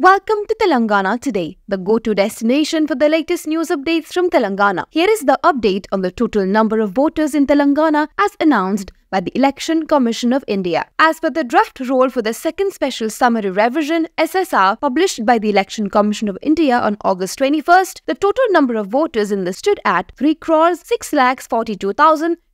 Welcome to Telangana Today, the go-to destination for the latest news updates from Telangana. Here is the update on the total number of voters in Telangana as announced by the Election Commission of India. As per the draft rule for the second special summary revision SSR published by the Election Commission of India on August 21st, the total number of voters in the stood at 3 crores 6 lakhs 42,000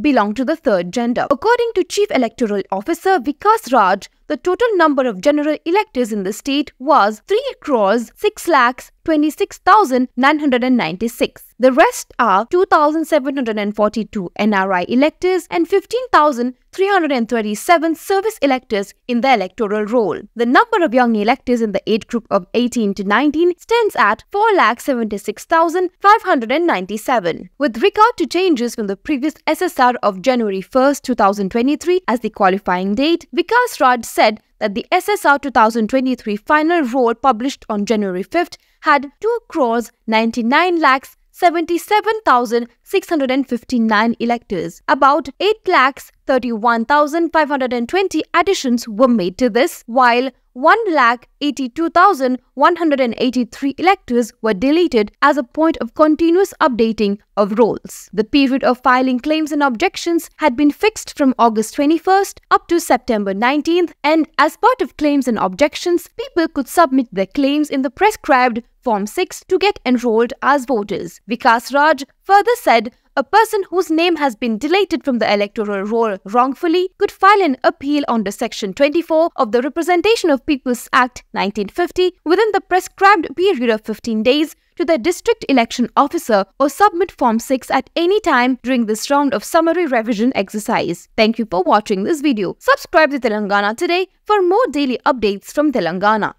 belong to the third gender. According to Chief Electoral Officer Vikas Raj, the total number of general electors in the state was 3 crores 6 lakhs 26,996. The rest are 2,742 NRI electors and 15,000 337 service electors in the electoral roll. The number of young electors in the age group of 18 to 19 stands at 4,76,597. With regard to changes from the previous SSR of January 1, 2023 as the qualifying date, Vikas Raj said that the SSR 2023 final roll published on January 5th had 2 crores 99 lakhs 77,659 electors. About 8 lakhs 31,520 additions were made to this, while 1,82,183 electors were deleted as a point of continuous updating of rolls. The period of filing claims and objections had been fixed from August 21st up to September 19th, and as part of claims and objections, people could submit their claims in the prescribed Form 6 to get enrolled as voters. Vikas Raj further said a person whose name has been deleted from the electoral roll wrongfully could file an appeal under Section 24 of the Representation of People's Act 1950 within the prescribed period of 15 days to the district election officer or submit Form 6 at any time during this round of summary revision exercise. Thank you for watching this video. Subscribe to Telangana today for more daily updates from Telangana.